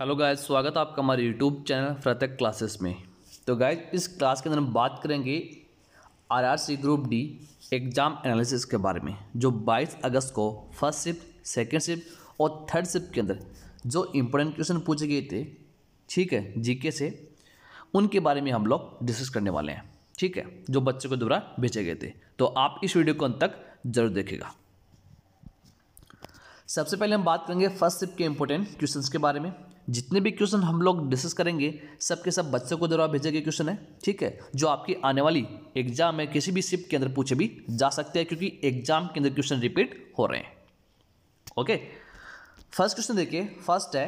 hello guys स्वागत है आपका हमारे यूट्यूब चैनल फ्रतक क्लासेस में तो गाइस इस क्लास के अंदर हम बात करेंगे RRC group D exam analysis के बारे में जो 22 अगस्त को फर्स्ट शिफ्ट सेकेंड शिफ्ट और थर्ड शिफ्ट के अंदर जो इम्पोर्टेंट क्वेश्चन पूछे गए थे ठीक है जीके से उनके बारे में हम लोग डिस्कस करने वाले हैं ठीक है जो बच्चों के द्वारा भेजे गए थे तो आप इस वीडियो को अंत तक जरूर देखेगा सबसे पहले हम बात करेंगे फर्स्ट शिफ्ट के इम्पोर्टेंट क्वेश्चंस के बारे में जितने भी क्वेश्चन हम लोग डिस्कस करेंगे सब के सब बच्चों को द्वारा भेजे गए क्वेश्चन है ठीक है जो आपकी आने वाली एग्जाम में किसी भी सिप के अंदर पूछे भी जा सकते हैं क्योंकि एग्जाम के अंदर क्वेश्चन रिपीट हो रहे हैं ओके फर्स्ट क्वेश्चन देखिए फर्स्ट है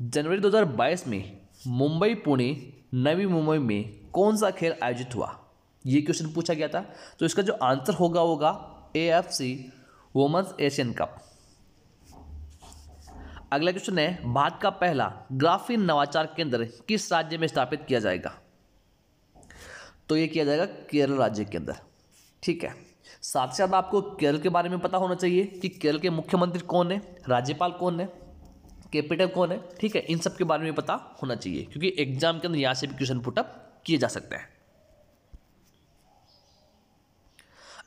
जनवरी 2022 में मुंबई पुणे नवी मुंबई में कौन सा खेल आयोजित हुआ ये क्वेश्चन पूछा गया था तो इसका जो आंसर होगा होगा A F C women's Asian cup अगला क्वेश्चन है भारत का पहला ग्राफीन नवाचार केंद्र किस राज्य में स्थापित किया जाएगा तो ये किया जाएगा केरल राज्य के अंदर ठीक है साथ ही साथ आपको केरल के बारे में पता होना चाहिए कि केरल के मुख्यमंत्री कौन है राज्यपाल कौन है कैपिटल कौन है ठीक है इन सब के बारे में पता होना चाहिए क्योंकि एग्जाम के अंदर यहाँ से भी क्वेश्चन पुटअप किए जा सकते हैं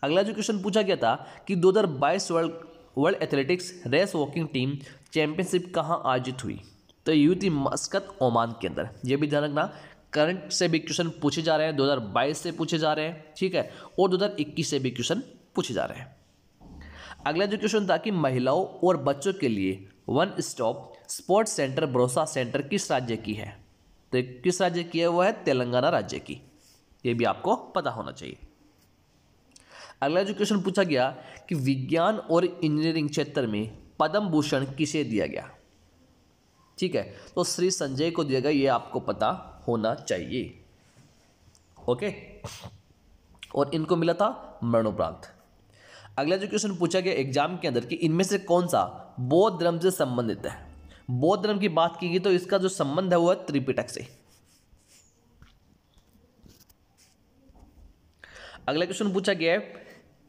अगला जो क्वेश्चन पूछा गया था कि 2022 world world athletics race walking team championship कहाँ आयोजित हुई तो यू थी मस्कत ओमान के अंदर ये भी ध्यान रखना करंट से भी क्वेश्चन पूछे जा रहे हैं 2022 से पूछे जा रहे हैं ठीक है और 2021 से भी क्वेश्चन पूछे जा रहे हैं अगला जो क्वेश्चन था कि महिलाओं और बच्चों के लिए one stop sports centre Bharosa centre किस राज्य की है तो किस राज्य की है वह है तेलंगाना राज्य की ये भी आपको पता होना चाहिए अगला जो क्वेश्चन पूछा गया कि विज्ञान और इंजीनियरिंग क्षेत्र में पद्म भूषण किसे दिया गया ठीक है तो श्री संजय को दिया गया ये आपको पता होना चाहिए ओके और इनको मिला था मरणोपरांत अगला जो क्वेश्चन पूछा गया एग्जाम के अंदर कि इनमें से कौन सा बौद्ध धर्म से संबंधित है बौद्ध धर्म की बात की गई तो इसका जो संबंध है वो है त्रिपिटक से अगला क्वेश्चन पूछा गया है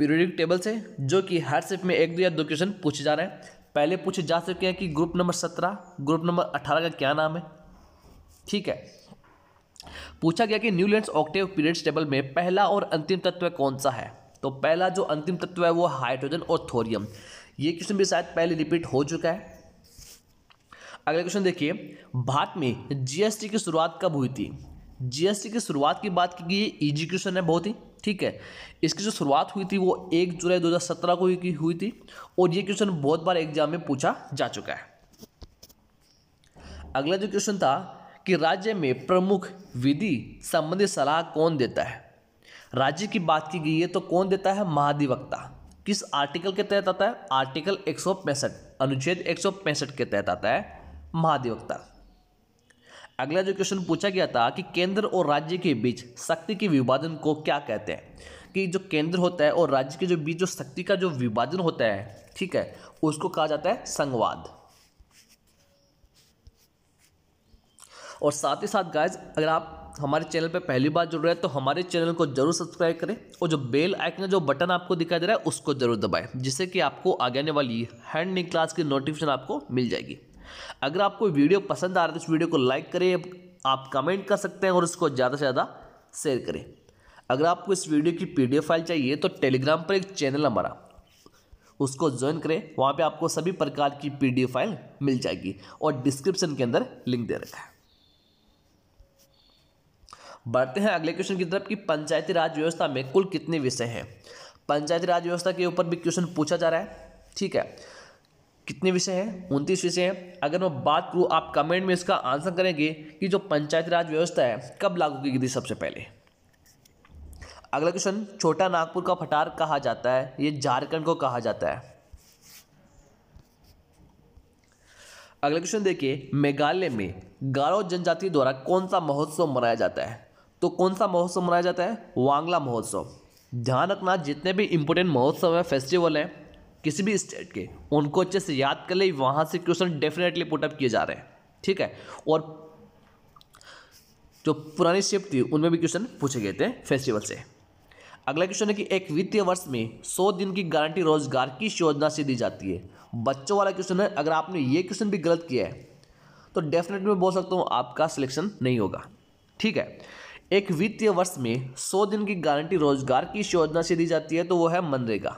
पीरियोडिक टेबल से जो कि हर शिफ्ट में एक दो या दो क्वेश्चन पूछे जा रहे हैं पहले पूछे जा सकते हैं कि ग्रुप नंबर सत्रह ग्रुप नंबर अठारह का क्या नाम है ठीक है पूछा गया कि न्यूलैंड ऑक्टेव पीरियड टेबल में पहला और अंतिम तत्व कौन सा है तो पहला जो अंतिम तत्व है वो हाइड्रोजन और थोरियम ये क्वेश्चन भी शायद पहले रिपीट हो चुका है अगला क्वेश्चन देखिए भारत में जीएसटी की शुरुआत कब हुई थी जीएसटी की शुरुआत की बात की गई है ईजी क्वेश्चन है बहुत ही ठीक है इसकी जो शुरुआत हुई थी वो एक जुलाई 2017 को ही हुई थी और ये क्वेश्चन बहुत बार एग्जाम में पूछा जा चुका है अगला जो क्वेश्चन था कि राज्य में प्रमुख विधि संबंधी सलाह कौन देता है राज्य की बात की गई है तो कौन देता है महाधिवक्ता किस आर्टिकल के तहत आता है आर्टिकल एक अनुच्छेद एक के तहत आता है महाधिवक्ता अगला जो क्वेश्चन पूछा गया था कि केंद्र और राज्य के बीच शक्ति के विभाजन को क्या कहते हैं कि जो केंद्र होता है और राज्य के जो बीच जो शक्ति का जो विभाजन होता है ठीक है उसको कहा जाता है संवाद और साथ ही साथ गाइज अगर आप हमारे चैनल पर पहली बार जुड़ रहे हैं तो हमारे चैनल को जरूर सब्सक्राइब करें और जो बेल आइकन जो बटन आपको दिखाई दे रहा है उसको जरूर दबाएं जिससे कि आपको आगे आने वाली हैंड नई क्लास की नोटिफिकेशन आपको मिल जाएगी अगर आपको वीडियो पसंद आ रहा है तो इस वीडियो को लाइक करें आप कमेंट कर सकते हैं और इसको ज़्यादा से ज़्यादा शेयर करें अगर आपको इस वीडियो की पी फाइल चाहिए तो टेलीग्राम पर एक चैनल हमारा उसको ज्वाइन करें वहाँ पे आपको सभी प्रकार की पी फाइल मिल जाएगी और डिस्क्रिप्शन के अंदर लिंक दे रखा है बढ़ते हैं अगले क्वेश्चन की तरफ कि पंचायती राज व्यवस्था में कुल कितने विषय हैं पंचायती राज व्यवस्था के ऊपर भी क्वेश्चन पूछा जा रहा है ठीक है कितने विषय हैं उनतीस विषय हैं अगर मैं बात करूँ आप कमेंट में इसका आंसर करेंगे कि जो पंचायत राज व्यवस्था है कब लागू की गई थी सबसे पहले अगला क्वेश्चन छोटा नागपुर का फटार कहा जाता है ये झारखंड को कहा जाता है अगला क्वेश्चन देखिए मेघालय में गारो जनजाति द्वारा कौन सा महोत्सव मनाया जाता है तो कौन सा महोत्सव मनाया जाता है वांगला महोत्सव ध्यान रखना जितने भी इंपॉर्टेंट महोत्सव हैं फेस्टिवल हैं किसी भी स्टेट के उनको अच्छे से याद कर ले वहाँ से क्वेश्चन डेफिनेटली पुटअप किए जा रहे हैं ठीक है और जो पुरानी शिफ्ट थी उनमें भी क्वेश्चन पूछे गए थे फेस्टिवल से अगला क्वेश्चन है कि एक वित्तीय वर्ष में सौ दिन की गारंटी रोजगार की योजना से दी जाती है बच्चों वाला क्वेश्चन है अगर आपने ये क्वेश्चन भी गलत किया है तो डेफिनेटली मैं बोल सकता हूँ आपका सिलेक्शन नहीं होगा ठीक है एक वित्तीय वर्ष में सौ दिन की गारंटी रोजगार की योजना से दी जाती है तो वो है मनरेगा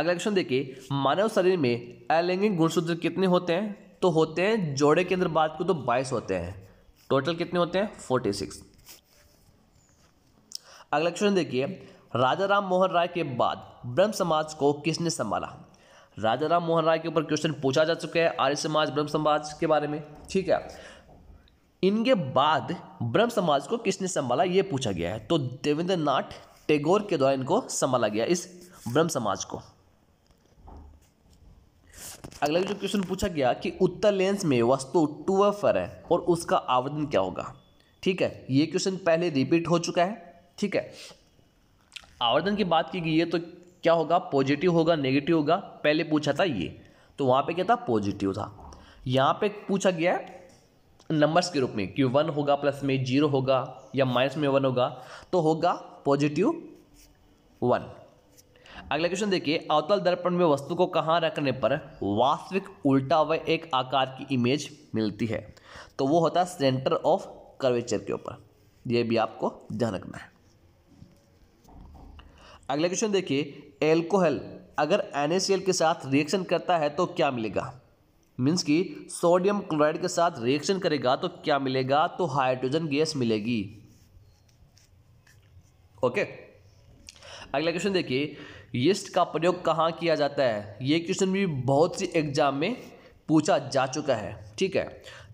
अगला क्वेश्चन देखिए मानव शरीर में अलैंगिक गुणसूत्र कितने होते हैं तो होते हैं जोड़े के अंदर बात को तो बाईस होते हैं टोटल कितने होते हैं फोर्टी सिक्स अगला क्वेश्चन देखिए राजा राम मोहन राय के बाद ब्रह्म समाज को किसने संभाला राजा राम मोहन राय के ऊपर क्वेश्चन पूछा जा चुका है आर्य समाज ब्रह्म समाज के बारे में ठीक है इनके बाद ब्रह्म समाज को किसने संभाला यह पूछा गया है तो देवेंद्र नाथ टैगोर के द्वारा इनको संभाला गया इस ब्रह्म समाज को अगला जो क्वेश्चन पूछा गया कि उत्तर लेंस में वस्तु टूअर है और उसका आवेदन क्या होगा ठीक है ये क्वेश्चन पहले रिपीट हो चुका है ठीक है आवर्धन की बात की गई है तो क्या होगा पॉजिटिव होगा नेगेटिव होगा पहले पूछा था ये तो वहाँ पे क्या था पॉजिटिव था यहाँ पे पूछा गया नंबर्स के रूप में कि वन होगा प्लस में जीरो होगा या माइनस में वन होगा तो होगा पॉजिटिव वन अगला क्वेश्चन देखिए अवतल दर्पण में वस्तु को कहाँ रखने पर वास्तविक उल्टा व एक आकार की इमेज मिलती है तो वो होता है सेंटर ऑफ कर्वेचर के ऊपर ये भी आपको ध्यान रखना है अगला क्वेश्चन देखिए एल्कोहल अगर एन के साथ रिएक्शन करता है तो क्या मिलेगा मीन्स कि सोडियम क्लोराइड के साथ रिएक्शन करेगा तो क्या मिलेगा तो हाइड्रोजन गैस मिलेगी ओके अगला क्वेश्चन देखिए यस्ट का प्रयोग कहाँ किया जाता है ये क्वेश्चन भी बहुत सी एग्जाम में पूछा जा चुका है ठीक है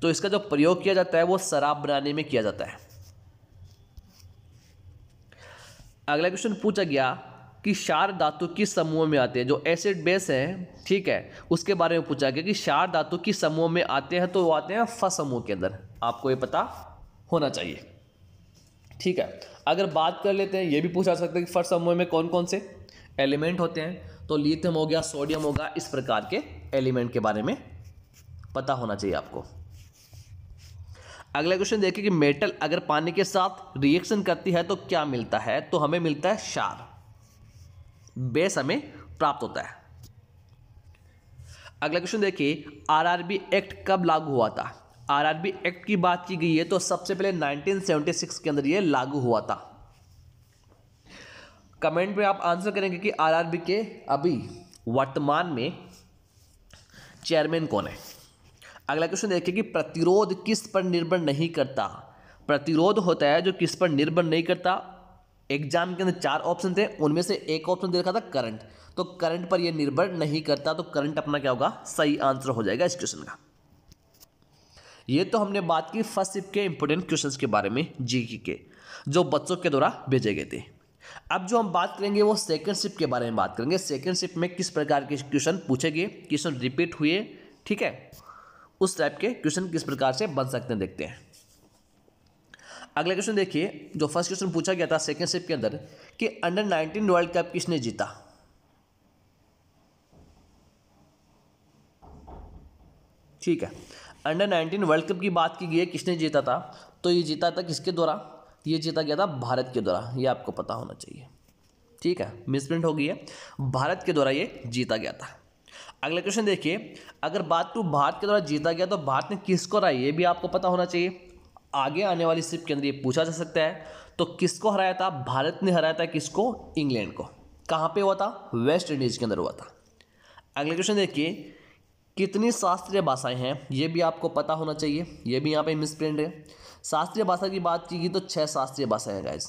तो इसका जो प्रयोग किया जाता है वो शराब बनाने में किया जाता है अगला क्वेश्चन पूछा गया कि क्षार धातु किस समूह में आते हैं जो एसिड बेस है ठीक है उसके बारे में पूछा गया कि क्षार धातु किस समूह में आते हैं तो वो आते हैं फ समूह के अंदर आपको ये पता होना चाहिए ठीक है अगर बात कर लेते हैं ये भी पूछा सकता है कि फर्स्ट समूह में कौन कौन से एलिमेंट होते हैं तो लिथियम हो गया सोडियम होगा इस प्रकार के एलिमेंट के बारे में पता होना चाहिए आपको अगला क्वेश्चन देखिए कि मेटल अगर पानी के साथ रिएक्शन करती है तो क्या मिलता है तो हमें मिलता है शार बेस हमें प्राप्त होता है अगला क्वेश्चन देखिए आरआरबी एक्ट कब लागू हुआ था आरआरबी एक्ट की बात की गई है तो सबसे पहले 1976 के अंदर ये लागू हुआ था कमेंट में आप आंसर करेंगे कि आरआरबी के अभी वर्तमान में चेयरमैन कौन है अगला क्वेश्चन देखिए कि प्रतिरोध किस पर निर्भर नहीं करता प्रतिरोध होता है जो किस पर निर्भर नहीं करता एग्जाम के अंदर चार ऑप्शन थे उनमें से एक ऑप्शन दे रखा था करंट तो करंट पर यह निर्भर नहीं करता तो करंट अपना क्या होगा सही आंसर हो जाएगा इस क्वेश्चन का ये तो हमने बात की फर्स्ट सिप के इंपोर्टेंट क्वेश्चंस के बारे में जीके e के जो बच्चों के द्वारा भेजे गए थे अब जो हम बात करेंगे वो सेकंड शिफ्ट के बारे में बात करेंगे सेकंड शिफ्ट में किस प्रकार के क्वेश्चन पूछे गए क्वेश्चन रिपीट हुए ठीक है उस टाइप के क्वेश्चन किस प्रकार से बन सकते हैं देखते हैं अगला क्वेश्चन देखिए जो फर्स्ट क्वेश्चन पूछा गया था सेकेंड शिफ्ट के अंदर कि अंडर नाइनटीन वर्ल्ड कप किसने जीता ठीक है अंडर नाइनटीन वर्ल्ड कप की बात की गई है किसने जीता था तो ये जीता था किसके द्वारा ये जीता गया था भारत के द्वारा ये आपको पता होना चाहिए ठीक है मिसप्रिंट हो गई है भारत के द्वारा ये जीता गया था अगला क्वेश्चन देखिए अगर बात टू भारत के द्वारा जीता गया तो भारत ने किसको हराया ये भी आपको पता होना चाहिए आगे आने वाली सिप के अंदर ये पूछा जा सकता है तो किसको हराया था भारत ने हराया था किसको इंग्लैंड को कहाँ पे हुआ था वेस्ट इंडीज़ के अंदर हुआ था अगला क्वेश्चन देखिए कितनी शास्त्रीय भाषाएं हैं ये भी आपको पता होना चाहिए ये भी यहाँ पे मिसप्रिंट है शास्त्रीय भाषा की बात की गई तो छह शास्त्रीय भाषाएं हैं गाइज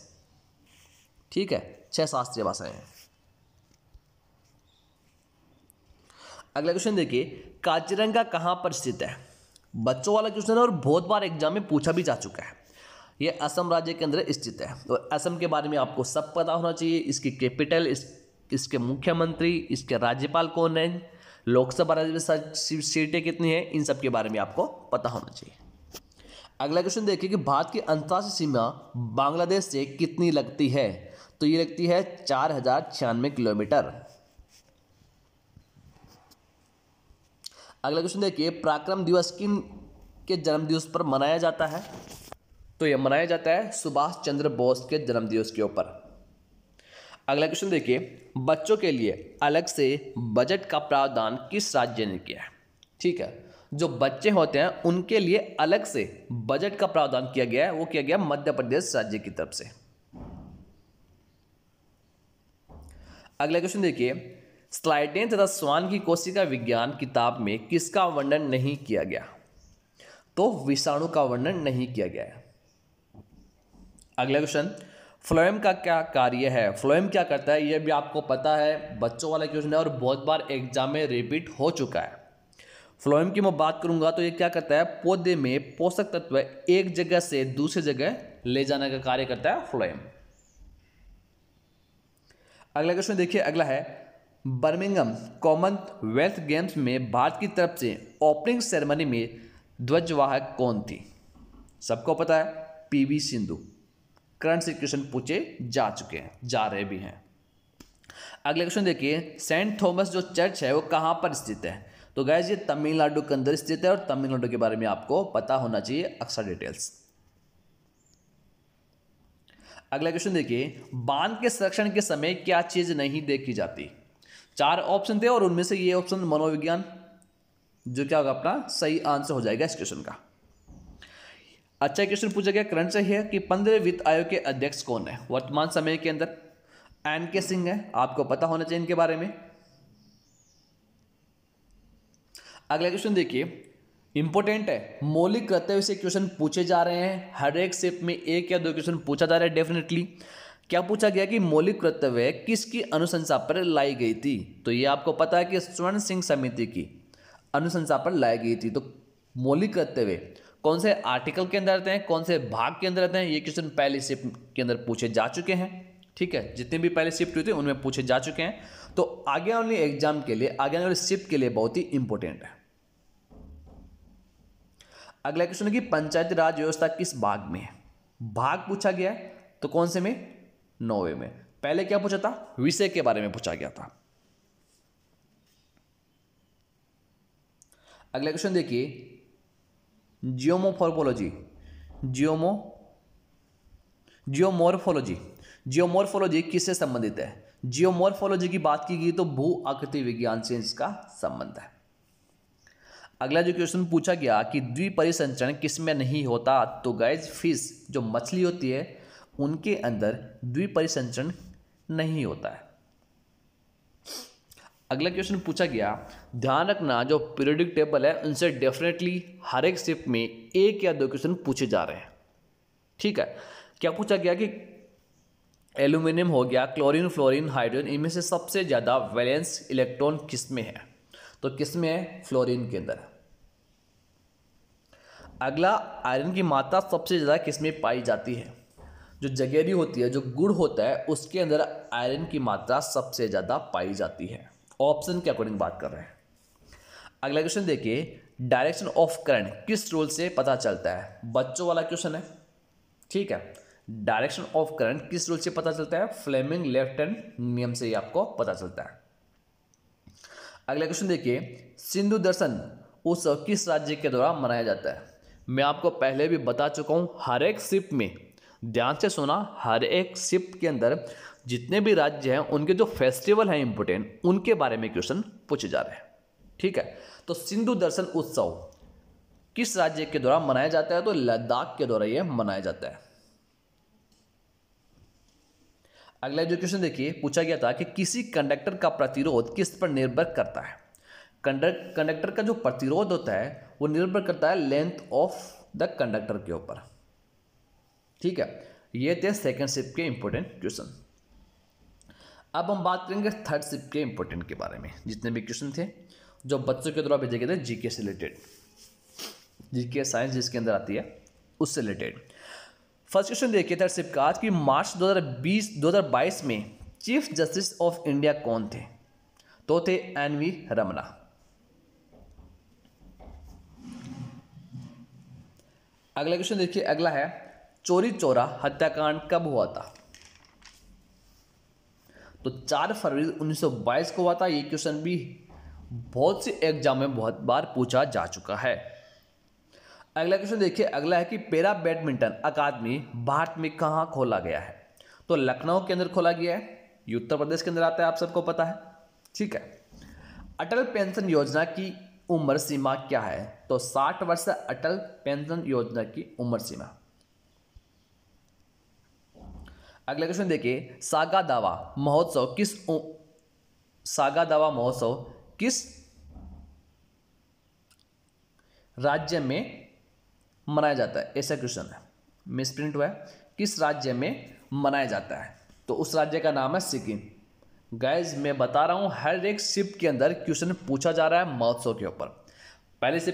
ठीक है छह शास्त्रीय भाषाएं हैं अगला क्वेश्चन देखिए काजीरंगा कहाँ पर स्थित है बच्चों वाला क्वेश्चन है और बहुत बार एग्जाम में पूछा भी जा चुका है ये असम राज्य के अंदर स्थित है और असम के बारे में आपको सब पता होना चाहिए इसकी कैपिटल इस, इसके मुख्यमंत्री इसके राज्यपाल कौन है लोकसभा राज्य सीटें कितनी है इन सब के बारे में आपको पता होना चाहिए अगला क्वेश्चन देखिए कि भारत की अंतर्राष्ट्रीय सीमा बांग्लादेश से कितनी लगती है तो ये लगती है चार हजार छियानवे किलोमीटर अगला क्वेश्चन देखिए पराक्रम दिवस किन के जन्मदिवस पर मनाया जाता है तो यह मनाया जाता है सुभाष चंद्र बोस के जन्मदिवस के ऊपर अगला क्वेश्चन देखिए बच्चों के लिए अलग से बजट का प्रावधान किस राज्य ने किया है ठीक है जो बच्चे होते हैं उनके लिए अलग से बजट का प्रावधान किया गया है वो किया गया मध्य प्रदेश राज्य की तरफ से अगला क्वेश्चन देखिए स्लाइडें तथा स्वान की कोशिका विज्ञान किताब में किसका वर्णन नहीं किया गया तो विषाणु का वर्णन नहीं किया गया है अगला क्वेश्चन फ्लोएम का क्या कार्य है फ्लोएम क्या करता है यह भी आपको पता है बच्चों वाला क्वेश्चन है और बहुत बार एग्जाम में रिपीट हो चुका है फ्लोएम की मैं बात करूंगा तो ये क्या करता है पौधे में पोषक तत्व एक जगह से दूसरी जगह ले जाने का कार्य करता है फ्लोएम अगला क्वेश्चन देखिए अगला है बर्मिंगम कॉमनवेल्थ गेम्स में भारत की तरफ से ओपनिंग सेरेमनी में ध्वजवाहक कौन थी सबको पता है पीवी सिंधु करंट से क्वेश्चन पूछे जा चुके हैं जा रहे भी हैं अगले क्वेश्चन देखिए सेंट थॉमस जो चर्च है वो कहाँ पर स्थित है तो गैस ये तमिलनाडु के अंदर स्थित है और तमिलनाडु के बारे में आपको पता होना चाहिए अक्सर डिटेल्स अगला क्वेश्चन देखिए बांध के संरक्षण के समय क्या चीज़ नहीं देखी जाती चार ऑप्शन थे और उनमें से ये ऑप्शन मनोविज्ञान जो क्या होगा अपना सही आंसर हो जाएगा इस क्वेश्चन का अच्छा क्वेश्चन पूछा गया करंट से है कि पंद्रह वित्त आयोग के अध्यक्ष कौन है वर्तमान समय के अंदर एन के सिंह है आपको पता होना चाहिए इनके बारे में अगला क्वेश्चन देखिए इंपॉर्टेंट है मौलिक कर्तव्य से क्वेश्चन पूछे जा रहे हैं हर एक सेप में एक या दो क्वेश्चन पूछा जा रहा है डेफिनेटली क्या पूछा गया कि मौलिक कर्तव्य किसकी अनुशंसा पर लाई गई थी तो ये आपको पता है कि स्वर्ण सिंह समिति की अनुशंसा पर लाई गई थी तो मौलिक कर्तव्य कौन से आर्टिकल के अंदर आते हैं कौन से भाग के अंदर आते हैं ये क्वेश्चन पहले शिफ्ट के अंदर पूछे जा चुके हैं ठीक है जितने भी पहले शिफ्ट हुए थे उनमें पूछे जा चुके हैं तो आगे वाले एग्जाम के लिए आगे वाले शिफ्ट के लिए बहुत ही इंपॉर्टेंट है अगला क्वेश्चन है कि राज व्यवस्था किस भाग में है भाग पूछा गया है तो कौन से में नौवे में पहले क्या पूछा था विषय के बारे में पूछा गया था अगला क्वेश्चन देखिए जियोमोफॉर्कोलॉजी जियोमो जियोमोरफोलॉजी जियोमोरफोलॉजी किससे संबंधित है जियोमोरफोलॉजी की बात की गई तो भू आकृति विज्ञान से इसका संबंध है अगला जो क्वेश्चन पूछा गया कि द्विपरिसंचरण किसमें नहीं होता तो गैज फिश जो मछली होती है उनके अंदर द्विपरिसंचरण नहीं होता है अगला क्वेश्चन पूछा गया ध्यान रखना जो पीरियडिक टेबल है उनसे डेफिनेटली हर एक स्टेप में एक या दो क्वेश्चन पूछे जा रहे हैं ठीक है क्या पूछा गया कि एल्यूमिनियम हो गया क्लोरीन फ्लोरीन हाइड्रोजन इनमें से सबसे ज़्यादा वैलेंस इलेक्ट्रॉन किस में है तो किस में है फ्लोरीन के अंदर अगला आयरन की मात्रा सबसे ज़्यादा किस में पाई जाती है जो जगेरी होती है जो गुड़ होता है उसके अंदर आयरन की मात्रा सबसे ज़्यादा पाई जाती है ऑप्शन के अकॉर्डिंग बात कर रहे हैं अगला क्वेश्चन देखिए डायरेक्शन ऑफ करंट किस रूल से पता चलता है बच्चों वाला क्वेश्चन है ठीक है डायरेक्शन ऑफ करंट किस रूल से पता चलता है फ्लेमिंग लेफ्ट हैंड नियम से ही आपको पता चलता है अगला क्वेश्चन देखिए सिंधु दर्शन उत्सव किस राज्य के द्वारा मनाया जाता है मैं आपको पहले भी बता चुका हूँ हर एक शिप में ध्यान से सुना हर एक शिफ्ट के अंदर जितने भी राज्य हैं उनके जो फेस्टिवल हैं इंपोर्टेंट उनके बारे में क्वेश्चन पूछे जा रहे हैं ठीक है तो सिंधु दर्शन उत्सव किस राज्य के द्वारा मनाया जाता है तो लद्दाख के द्वारा यह मनाया जाता है अगला जो क्वेश्चन देखिए पूछा गया था कि किसी कंडक्टर का प्रतिरोध किस पर निर्भर करता है कंडक्टर का जो प्रतिरोध होता है वो निर्भर करता है लेंथ ऑफ द कंडक्टर के ऊपर ठीक है ये थे सेकेंड सिप के इंपॉर्टेंट क्वेश्चन अब हम बात करेंगे थर्ड सिप के इंपॉर्टेंट के बारे में जितने भी क्वेश्चन थे जो बच्चों के द्वारा भेजे गए थे जीके से रिलेटेड जीके साइंस जिसके अंदर आती है उससे रिलेटेड फर्स्ट क्वेश्चन देखिए थर्ड सिप का आज की मार्च 2020 2022 में चीफ जस्टिस ऑफ इंडिया कौन थे तो थे एन वी रमना अगला क्वेश्चन देखिए अगला है चोरी चोरा हत्याकांड कब हुआ था तो चार फरवरी 1922 को हुआ था ये क्वेश्चन भी बहुत से एग्जाम में बहुत बार पूछा जा चुका है अगला क्वेश्चन देखिए अगला है कि पेरा बैडमिंटन अकादमी भारत में कहाँ खोला गया है तो लखनऊ के अंदर खोला गया है ये उत्तर प्रदेश के अंदर आता है आप सबको पता है ठीक है अटल पेंशन योजना की उम्र सीमा क्या है तो 60 वर्ष अटल पेंशन योजना की उम्र सीमा अगला क्वेश्चन देखिए सागा दावा महोत्सव किस उ... सागा दावा महोत्सव किस राज्य में मनाया जाता है ऐसा क्वेश्चन है मिस प्रिंट हुआ है किस राज्य में मनाया जाता है तो उस राज्य का नाम है सिक्किम गैज मैं बता रहा हूँ हर एक शिप के अंदर क्वेश्चन पूछा जा रहा है महोत्सव के ऊपर पहले से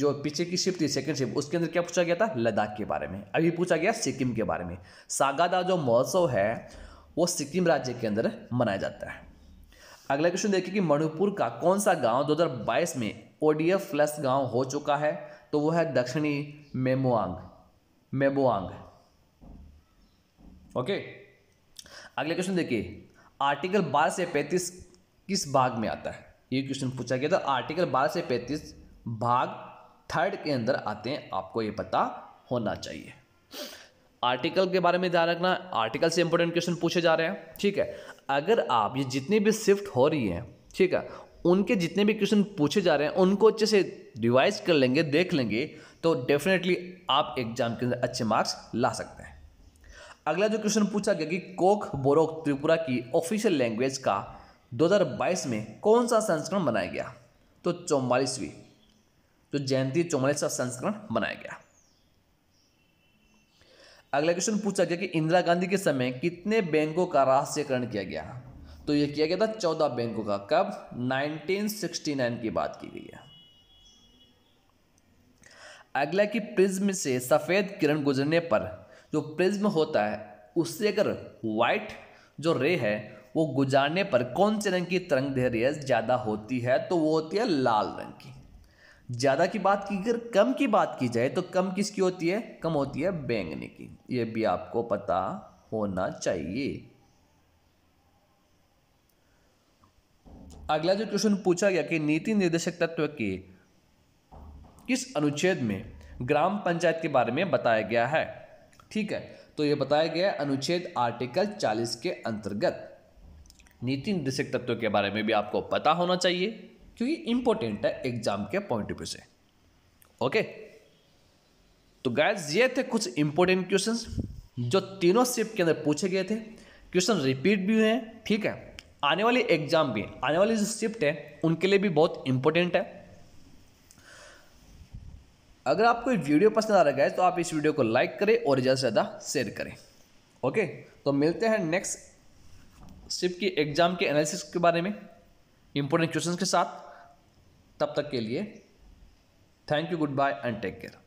जो पीछे की शिफ्ट थी सेकंड शिफ्ट उसके अंदर क्या पूछा गया था लद्दाख के बारे में अभी पूछा गया सिक्किम के बारे में सागादा जो महोत्सव है वो सिक्किम राज्य के अंदर मनाया जाता है अगला क्वेश्चन देखिए कि मणिपुर का कौन सा गांव 2022 में ओडीएफ प्लस गांव हो चुका है तो वो है दक्षिणी मेमोआंग मेमोआंग ओके अगला क्वेश्चन देखिए आर्टिकल बारह से पैंतीस किस भाग में आता है ये क्वेश्चन पूछा गया था आर्टिकल बारह से पैंतीस भाग थर्ड के अंदर आते हैं आपको ये पता होना चाहिए आर्टिकल के बारे में ध्यान रखना आर्टिकल से इंपॉर्टेंट क्वेश्चन पूछे जा रहे हैं ठीक है अगर आप ये जितनी भी शिफ्ट हो रही हैं ठीक है उनके जितने भी क्वेश्चन पूछे जा रहे हैं उनको अच्छे से रिवाइज कर लेंगे देख लेंगे तो डेफिनेटली आप एग्जाम के अंदर अच्छे मार्क्स ला सकते हैं अगला जो क्वेश्चन पूछा गया कि कोक बोरोक त्रिपुरा की ऑफिशियल लैंग्वेज का 2022 में कौन सा संस्करण बनाया गया तो चौवालीसवीं जो तो जयंती चौवालीस का संस्करण बनाया गया अगला क्वेश्चन पूछा गया कि इंदिरा गांधी के समय कितने बैंकों का राष्ट्रीयकरण किया गया तो यह किया गया था चौदह बैंकों का कब 1969 की बात की गई है अगला कि प्रिज्म से सफ़ेद किरण गुजरने पर जो प्रिज्म होता है उससे अगर व्हाइट जो रे है वो गुजारने पर कौन से रंग की तरंग धैर्य ज़्यादा होती है तो वो होती है लाल रंग की ज़्यादा की बात की अगर कम की बात की जाए तो कम किसकी होती है कम होती है बैंगने की यह भी आपको पता होना चाहिए अगला जो क्वेश्चन पूछा गया कि नीति निर्देशक तत्व के किस अनुच्छेद में ग्राम पंचायत के बारे में बताया गया है ठीक है तो यह बताया गया अनुच्छेद आर्टिकल 40 के अंतर्गत नीति निर्देशक तत्व के बारे में भी आपको पता होना चाहिए क्योंकि इंपॉर्टेंट है एग्जाम के पॉइंट ऑफ व्यू से ओके तो गाइज ये थे कुछ इंपॉर्टेंट क्वेश्चन जो तीनों शिफ्ट के अंदर पूछे गए थे क्वेश्चन रिपीट भी हुए हैं ठीक है आने वाले एग्जाम भी आने वाली जो शिफ्ट है उनके लिए भी बहुत इंपॉर्टेंट है अगर आपको वीडियो पसंद आ रहा है तो आप इस वीडियो को लाइक करें और ज़्यादा से ज़्यादा शेयर करें ओके तो मिलते हैं नेक्स्ट शिफ्ट की एग्जाम के एनालिसिस के बारे में इंपॉर्टेंट क्वेश्चन के साथ तब तक के लिए thank you good bye and take care